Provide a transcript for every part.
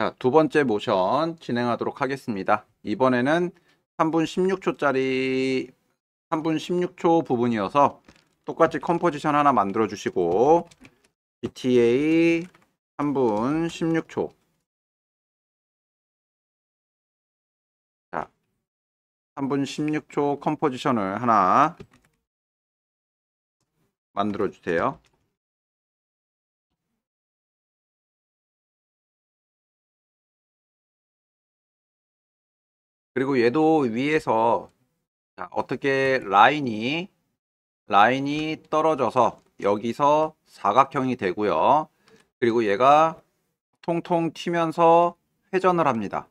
자, 두 번째 모션 진행하도록 하겠습니다. 이번에는 3분 16초짜리 3분 16초 부분이어서 똑같이 컴포지션 하나 만들어 주시고 GTA 3분 16초 자, 3분 16초 컴포지션을 하나 만들어 주세요. 그리고 얘도 위에서 자, 어떻게 라인이 라인이 떨어져서 여기서 사각형이 되고요. 그리고 얘가 통통 튀면서 회전을 합니다.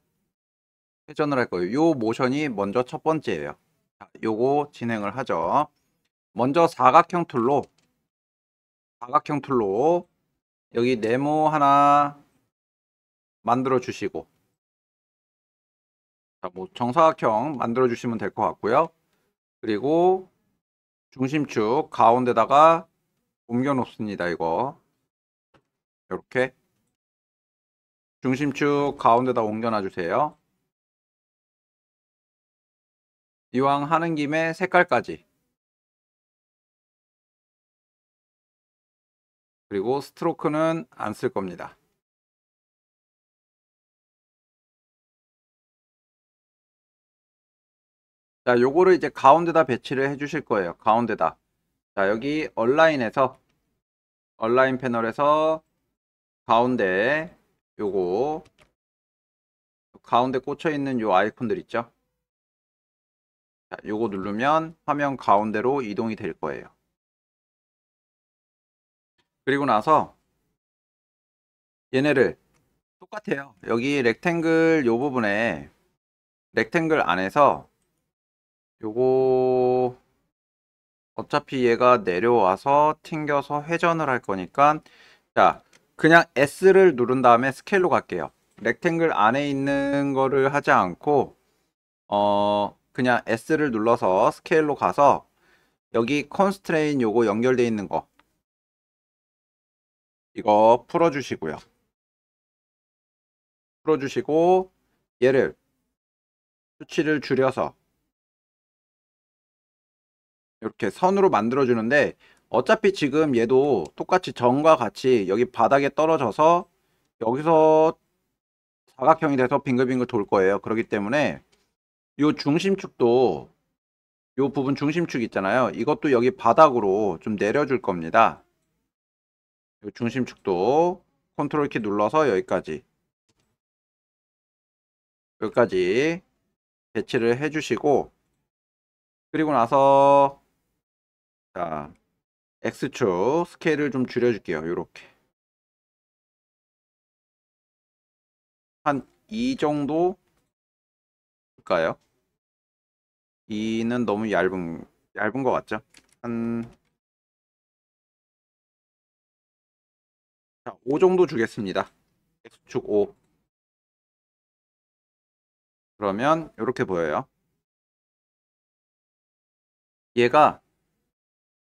회전을 할 거예요. 이 모션이 먼저 첫 번째예요. 자, 요거 진행을 하죠. 먼저 사각형 툴로 사각형 툴로 여기 네모 하나 만들어 주시고 자, 뭐 정사각형 만들어 주시면 될 것 같고요. 그리고 중심축 가운데다가 옮겨 놓습니다. 이거 이렇게 중심축 가운데다 옮겨 놔 주세요. 이왕 하는 김에 색깔까지 그리고 스트로크는 안 쓸 겁니다. 자, 요거를 이제 가운데다 배치를 해 주실 거예요. 가운데다. 자, 여기 얼라인에서 얼라인 패널에서 가운데 요거 가운데 꽂혀 있는 요 아이콘들 있죠? 자, 요거 누르면 화면 가운데로 이동이 될 거예요. 그리고 나서 얘네를 똑같아요. 여기 렉탱글 요 부분에 렉탱글 안에서 요거 어차피 얘가 내려와서 튕겨서 회전을 할 거니까 자 그냥 S를 누른 다음에 스케일로 갈게요. 렉탱글 안에 있는 거를 하지 않고 어 그냥 S를 눌러서 스케일로 가서 여기 컨스트레인 요거 연결돼 있는 거 이거 풀어주시고요. 풀어주시고 얘를 수치를 줄여서 이렇게 선으로 만들어 주는데 어차피 지금 얘도 똑같이 전과 같이 여기 바닥에 떨어져서 여기서 사각형이 돼서 빙글빙글 돌 거예요 그렇기 때문에 이 중심축도 이 부분 중심축 있잖아요 이것도 여기 바닥으로 좀 내려줄 겁니다 이 중심축도 컨트롤 키 눌러서 여기까지 여기까지 배치를 해주시고 그리고 나서 자, X축 스케일을 좀 줄여줄게요. 이렇게 한 2 정도 일까요? 이는 너무 얇은 얇은 것 같죠? 한 5 정도 주겠습니다. X축 5. 그러면 이렇게 보여요. 얘가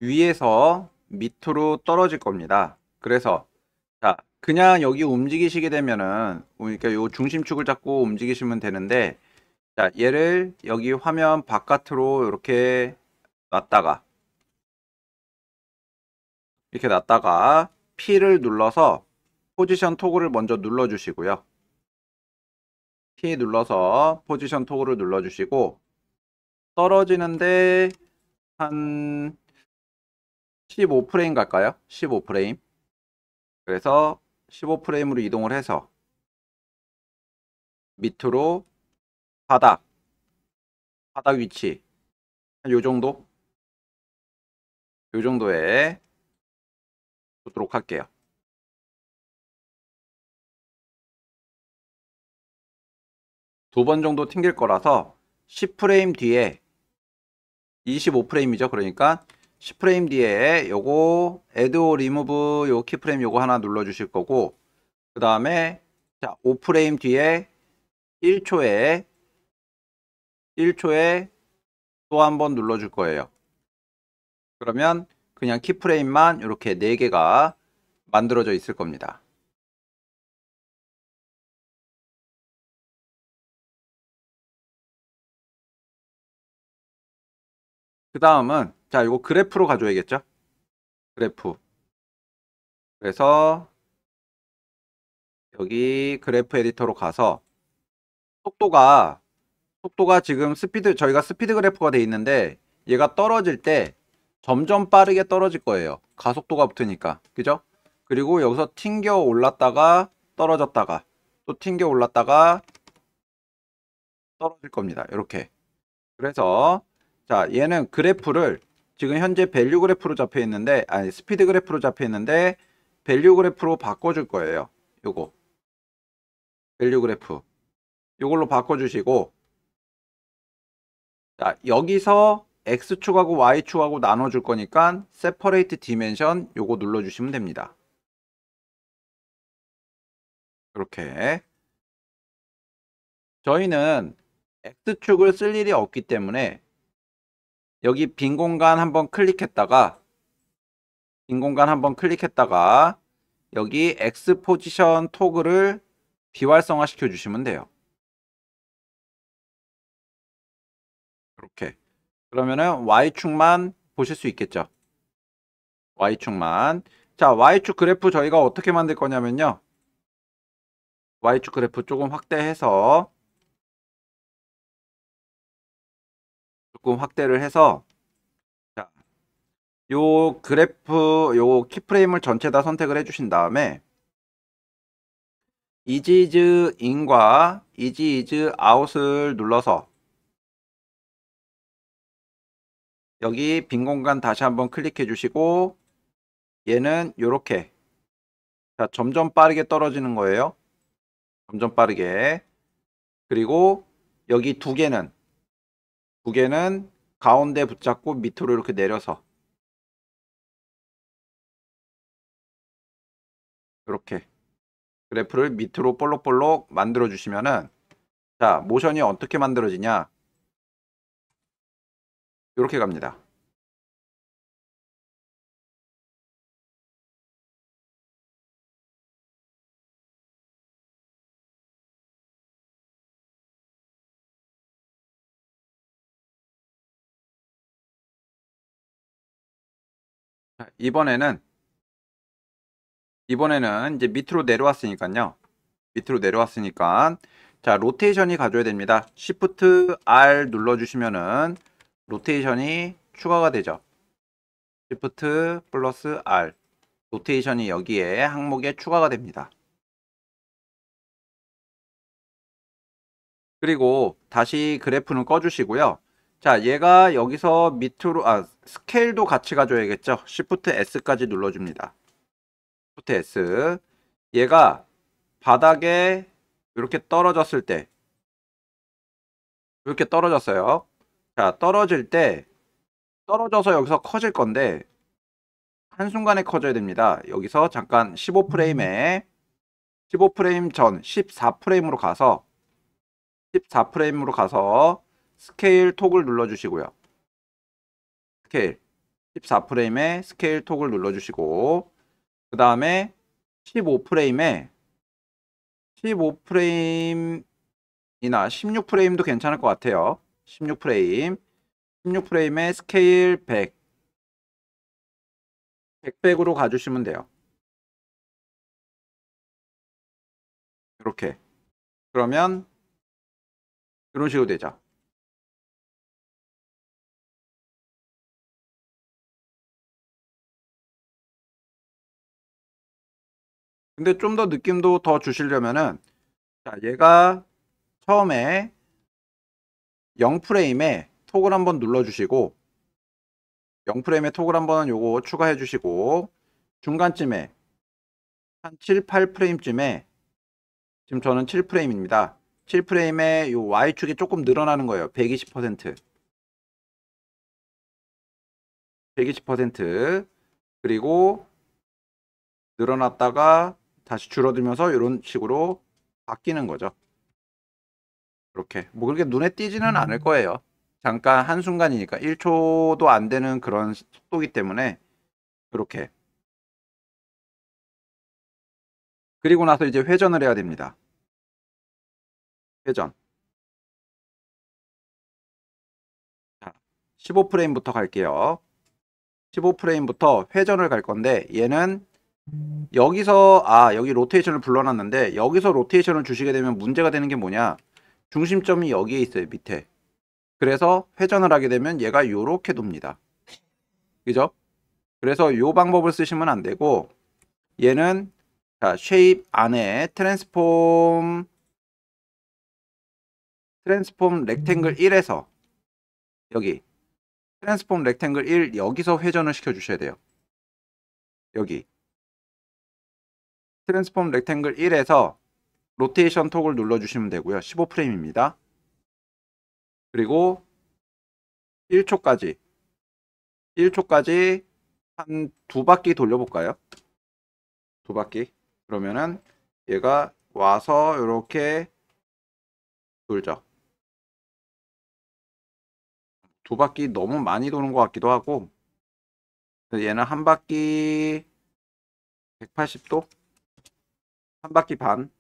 위에서 밑으로 떨어질 겁니다. 그래서 자 그냥 여기 움직이시게 되면은 그러니까 요 중심축을 잡고 움직이시면 되는데 자 얘를 여기 화면 바깥으로 이렇게 놨다가 이렇게 놨다가 P를 눌러서 포지션 토글을 먼저 눌러 주시고요. P 눌러서 포지션 토글을 눌러 주시고 떨어지는데 한 15프레임 갈까요? 15프레임. 그래서 15프레임으로 이동을 해서 밑으로 바닥, 바닥 위치 요 정도? 요 정도에 보도록 할게요. 두 번 정도 튕길 거라서 10프레임 뒤에 25프레임이죠. 그러니까 10프레임 뒤에 요거 add or remove 요 키프레임 요거 하나 눌러 주실 거고 그 다음에 자 5프레임 뒤에 1초에 1초에 또 한 번 눌러 줄 거예요 그러면 그냥 키프레임만 이렇게 4개가 만들어져 있을 겁니다 그 다음은 자 이거 그래프로 가져야겠죠 그래프 그래서 여기 그래프 에디터로 가서 속도가 속도가 지금 스피드 저희가 스피드 그래프가 돼 있는데 얘가 떨어질 때 점점 빠르게 떨어질 거예요 가속도가 붙으니까 그죠 그리고 여기서 튕겨 올랐다가 떨어졌다가 또 튕겨 올랐다가 떨어질 겁니다 이렇게 그래서 자, 얘는 그래프를 지금 현재 밸류 그래프로 잡혀 있는데 아니 스피드 그래프로 잡혀 있는데 밸류 그래프로 바꿔 줄 거예요. 요거. 밸류 그래프. 요걸로 바꿔 주시고 자, 여기서 x축하고 y축하고 나눠 줄 거니까 separate dimension 요거 눌러 주시면 됩니다. 이렇게 저희는 x축을 쓸 일이 없기 때문에 여기 빈 공간 한번 클릭했다가 빈 공간 한번 클릭했다가 여기 X 포지션 토글을 비활성화 시켜 주시면 돼요. 이렇게 그러면은 Y축만 보실 수 있겠죠. Y축만 자 Y축 그래프 저희가 어떻게 만들 거냐면요. Y축 그래프 조금 확대해서 조금 확대를 해서 자, 요 그래프 요 키프레임을 전체 다 선택을 해주신 다음에 이지즈 인과 이지이즈 아웃을 눌러서 여기 빈 공간 다시 한번 클릭해 주시고 얘는 이렇게 자 점점 빠르게 떨어지는 거예요 점점 빠르게 그리고 여기 두 개는 두 개는 가운데 붙잡고 밑으로 이렇게 내려서 이렇게 그래프를 밑으로 볼록볼록 만들어 주시면은 자 모션이 어떻게 만들어지냐 이렇게 갑니다 이번에는 이번에는 이제 밑으로 내려왔으니까요. 밑으로 내려왔으니까 자 로테이션이 가져야 됩니다. Shift R 눌러주시면은 로테이션이 추가가 되죠. Shift 플러스 R 로테이션이 여기에 항목에 추가가 됩니다. 그리고 다시 그래프는 꺼주시고요. 자 얘가 여기서 밑으로 아 스케일도 같이 가져야겠죠 Shift S까지 눌러줍니다 Shift S 얘가 바닥에 이렇게 떨어졌을 때 이렇게 떨어졌어요 자 떨어질 때 떨어져서 여기서 커질 건데 한순간에 커져야 됩니다 여기서 잠깐 15프레임에 15프레임 전 14프레임으로 가서 14프레임으로 가서 스케일 톡을 눌러주시고요. 스케일 14프레임에 스케일 톡을 눌러주시고 그 다음에 15프레임에 15프레임이나 16프레임도 괜찮을 것 같아요. 16프레임 16프레임에 스케일 100 100백으로 가주시면 돼요. 이렇게 그러면 이런 식으로 되죠. 근데 좀 더 느낌도 더 주시려면은 자 얘가 처음에 0프레임에 톡을 한번 눌러주시고 0프레임에 톡을 한번 요거 추가해 주시고 중간쯤에 한 7, 8프레임쯤에 지금 저는 7프레임입니다. 7프레임에 요 Y축이 조금 늘어나는 거예요. 120% 120% 그리고 늘어났다가 다시 줄어들면서 이런 식으로 바뀌는 거죠. 이렇게 뭐 그렇게 눈에 띄지는 음. 않을 거예요. 잠깐 한순간이니까 1초도 안 되는 그런 속도기 이 때문에 이렇게 그리고 나서 이제 회전을 해야 됩니다. 회전 15프레임부터 갈게요. 15프레임부터 회전을 갈 건데 얘는 여기서 아 여기 로테이션을 불러놨는데 여기서 로테이션을 주시게 되면 문제가 되는 게 뭐냐 중심점이 여기에 있어요 밑에 그래서 회전을 하게 되면 얘가 요렇게 돕니다 그죠 그래서 요 방법을 쓰시면 안 되고 얘는 자 쉐입 안에 트랜스폼 트랜스폼 렉탱글 1에서 여기 트랜스폼 렉탱글 1 여기서 회전을 시켜 주셔야 돼요 여기 트랜스폼 렉탱글 1에서 로테이션 톡을 눌러주시면 되고요. 15프레임입니다. 그리고 1초까지 1초까지 한 두 바퀴 돌려볼까요? 두 바퀴 그러면은 얘가 와서 이렇게 돌죠. 두 바퀴 너무 많이 도는 것 같기도 하고 얘는 한 바퀴 180도? 한 바퀴 반.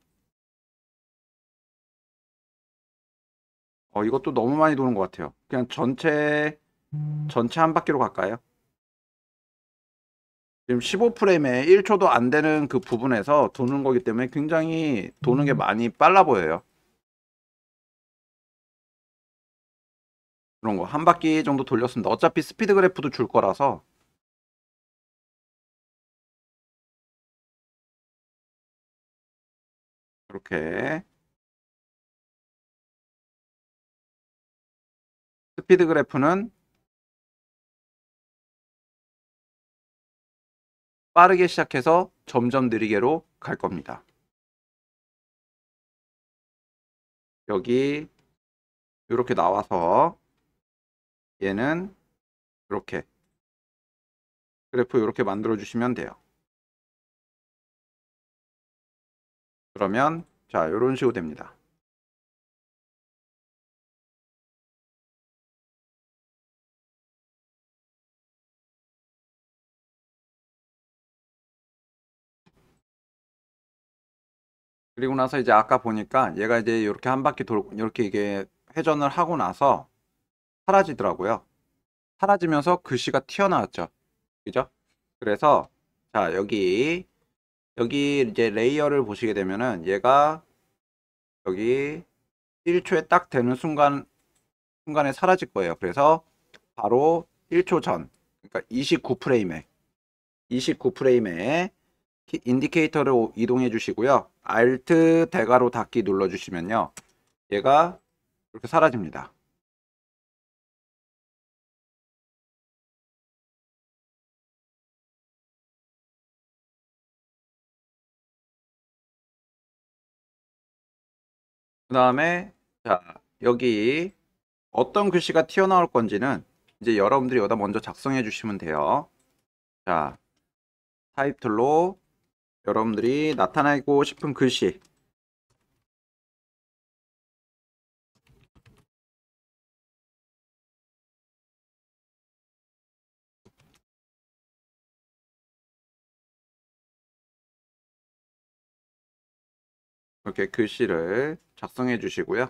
어, 이것도 너무 많이 도는 것 같아요. 그냥 전체, 전체 한 바퀴로 갈까요? 지금 15프레임에 1초도 안 되는 그 부분에서 도는 거기 때문에 굉장히 도는 게 음. 많이 빨라 보여요. 그런 거. 한 바퀴 정도 돌렸습니다. 어차피 스피드 그래프도 줄 거라서 이렇게 스피드 그래프는 빠르게 시작해서 점점 느리게로 갈 겁니다. 여기 이렇게 나와서 얘는 이렇게 그래프 이렇게 만들어 주시면 돼요. 그러면 자 이런 식으로 됩니다. 그리고 나서 이제 아까 보니까 얘가 이제 이렇게 한 바퀴 돌고 이렇게 이게 회전을 하고 나서 사라지더라고요. 사라지면서 글씨가 튀어나왔죠. 그죠? 그래서 자 여기 여기 이제 레이어를 보시게 되면은 얘가 여기 1초에 딱 되는 순간 순간에 사라질 거예요. 그래서 바로 1초 전 그러니까 29프레임에 29프레임에 인디케이터를 이동해 주시고요. Alt 대괄호 닫기 눌러 주시면요. 얘가 이렇게 사라집니다. 그 다음에 자 여기 어떤 글씨가 튀어나올 건지는 이제 여러분들이 여기다 먼저 작성해 주시면 돼요. 자 타이틀로 여러분들이 나타내고 싶은 글씨 이렇게 글씨를 작성해 주시고요.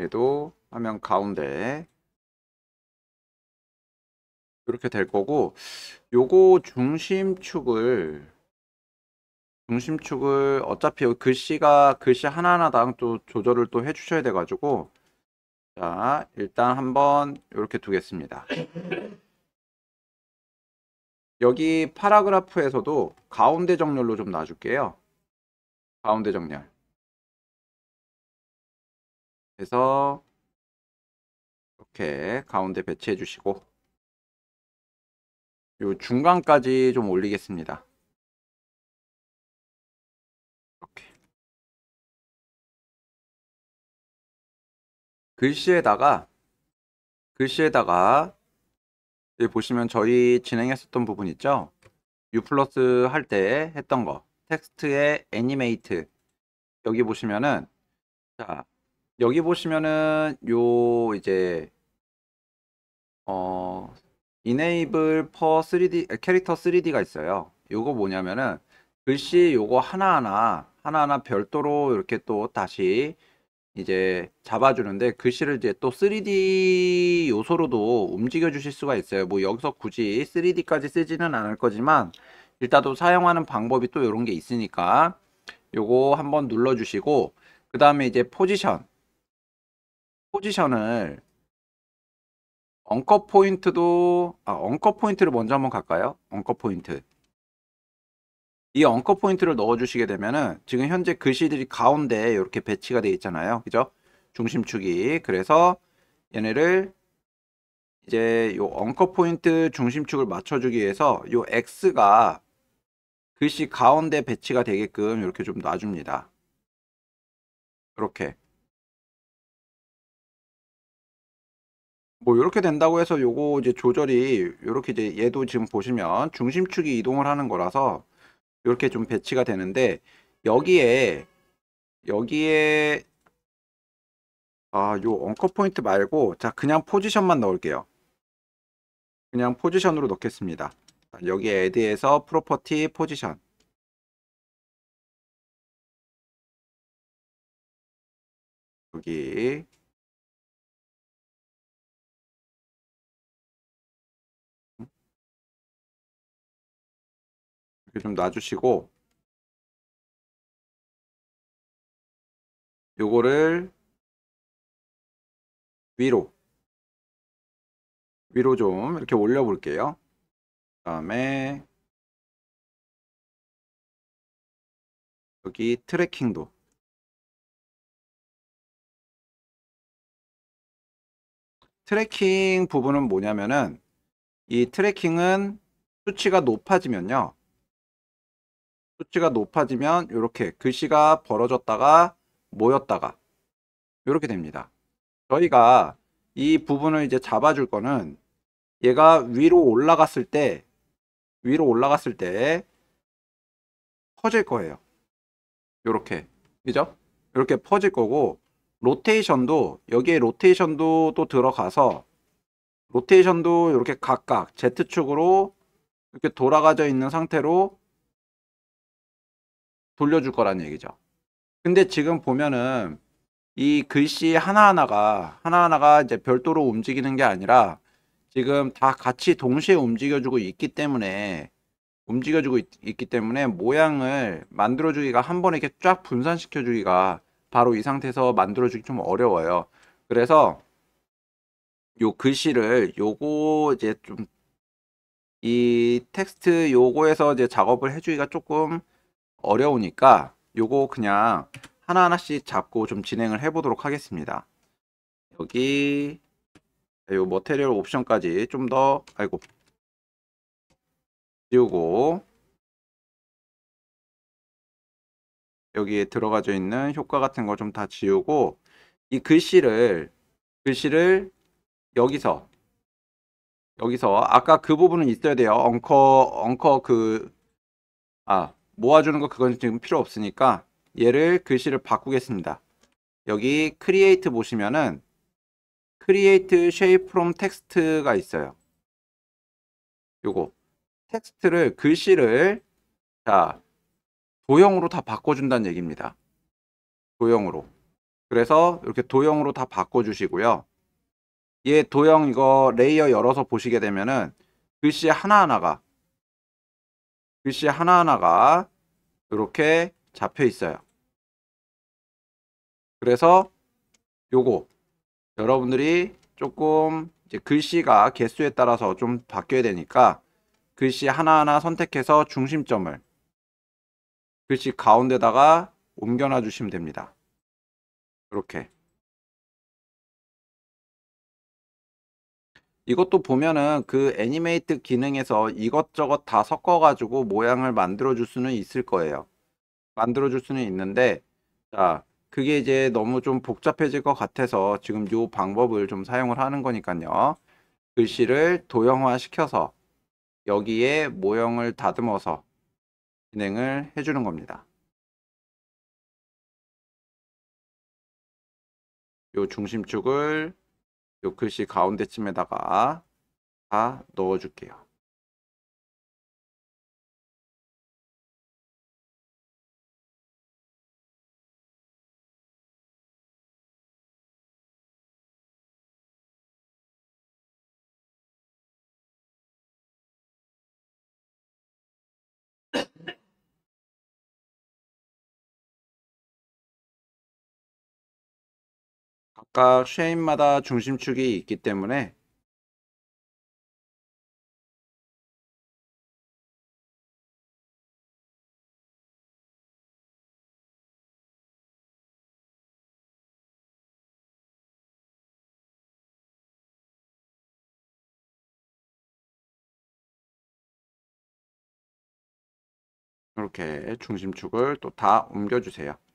얘도 화면 가운데 이렇게 될 거고 요거 중심축을 중심축을 어차피 글씨가 글씨 하나하나당 또 조절을 또 해주셔야 돼 가지고 자 일단 한번 이렇게 두겠습니다 여기 파라그라프에서도 가운데 정렬로 좀 놔줄게요 가운데 정렬 그래서 이렇게 가운데 배치해 주시고 요 중간까지 좀 올리겠습니다. 이렇게 글씨에다가 글씨에다가 여기 보시면 저희 진행했었던 부분 있죠? U 플러스 할 때 했던 거 텍스트의 애니메이트 여기 보시면은 자 여기 보시면은 요 이제 어 이네이블 퍼 3D 캐릭터 3D가 있어요. 요거 뭐냐면은 글씨 요거 하나하나 하나하나 별도로 이렇게 또 다시 이제 잡아주는데 글씨를 이제 또 3D 요소로도 움직여 주실 수가 있어요. 뭐 여기서 굳이 3D까지 쓰지는 않을 거지만 일단 또 사용하는 방법이 또 이런 게 있으니까 요거 한번 눌러주시고 그 다음에 이제 포지션 포지션을 엉커 포인트도 아 엉커 포인트를 먼저 한번 갈까요? 엉커 포인트 이 엉커 포인트를 넣어주시게 되면은 지금 현재 글씨들이 가운데 이렇게 배치가 되어 있잖아요. 그죠? 중심축이 그래서 얘네를 이제 요 엉커 포인트 중심축을 맞춰주기 위해서 요 X가 글씨 가운데 배치가 되게끔 이렇게 좀 놔줍니다. 이렇게 뭐 이렇게 된다고 해서 요거 이제 조절이 이렇게 이제 얘도 지금 보시면 중심축이 이동을 하는 거라서 이렇게 좀 배치가 되는데 여기에 여기에 아 요 엉커 포인트 말고 자 그냥 포지션만 넣을게요 그냥 포지션으로 넣겠습니다 여기 add에서 프로퍼티 포지션 여기 이렇게 좀 놔주시고 요거를 위로 위로 좀 이렇게 올려 볼게요 다음에 여기 트래킹도 트래킹 부분은 뭐냐면은 이 트래킹은 수치가 높아지면요 수치가 높아지면 이렇게 글씨가 벌어졌다가 모였다가 이렇게 됩니다 저희가 이 부분을 이제 잡아줄 거는 얘가 위로 올라갔을 때 위로 올라갔을 때 퍼질 거예요. 요렇게 그죠? 이렇게 퍼질 거고 로테이션도 여기에 로테이션도 또 들어가서 로테이션도 이렇게 각각 Z축으로 이렇게 돌아가져 있는 상태로 돌려줄 거란 얘기죠. 근데 지금 보면은 이 글씨 하나하나가 하나하나가 이제 별도로 움직이는 게 아니라 지금 다 같이 동시에 움직여주고 있기 때문에 움직여주고 있, 기 때문에 모양을 만들어주기가 한 번에 이렇게 쫙 분산시켜주기가 바로 이 상태에서 만들어주기 좀 어려워요. 그래서 요 글씨를 요거 이제 좀 이 텍스트 요거에서 이제 작업을 해주기가 조금 어려우니까 요거 그냥 하나하나씩 잡고 좀 진행을 해보도록 하겠습니다. 여기 요 머테리얼 옵션까지 좀 더 아이고 지우고 여기에 들어가져 있는 효과 같은 걸 좀 다 지우고 이 글씨를 글씨를 여기서 여기서 아까 그 부분은 있어야 돼요. 엉커 엉커 그 아 모아주는 거 그건 지금 필요 없으니까 얘를 글씨를 바꾸겠습니다. 여기 크리에이트 보시면은 create shape from text가 있어요. 요거 텍스트를 글씨를 자 도형으로 다 바꿔준다는 얘기입니다. 도형으로. 그래서 이렇게 도형으로 다 바꿔주시고요. 얘 도형 이거 레이어 열어서 보시게 되면은 글씨 하나하나가 글씨 하나하나가 이렇게 잡혀 있어요. 그래서 요거 여러분들이 조금 이제 글씨가 개수에 따라서 좀 바뀌어야 되니까 글씨 하나하나 선택해서 중심점을 글씨 가운데다가 옮겨놔 주시면 됩니다. 이렇게 이것도 보면은 그 애니메이트 기능에서 이것저것 다 섞어가지고 모양을 만들어 줄 수는 있을 거예요. 만들어 줄 수는 있는데 자 그게 이제 너무 좀 복잡해질 것 같아서 지금 요 방법을 좀 사용을 하는 거니까요. 글씨를 도형화 시켜서 여기에 모형을 다듬어서 진행을 해주는 겁니다. 요 중심축을 요 글씨 가운데쯤에다가 다 넣어줄게요. 각각 쉐입마다 중심축이 있기 때문에 이렇게 중심축을 또 다 옮겨주세요.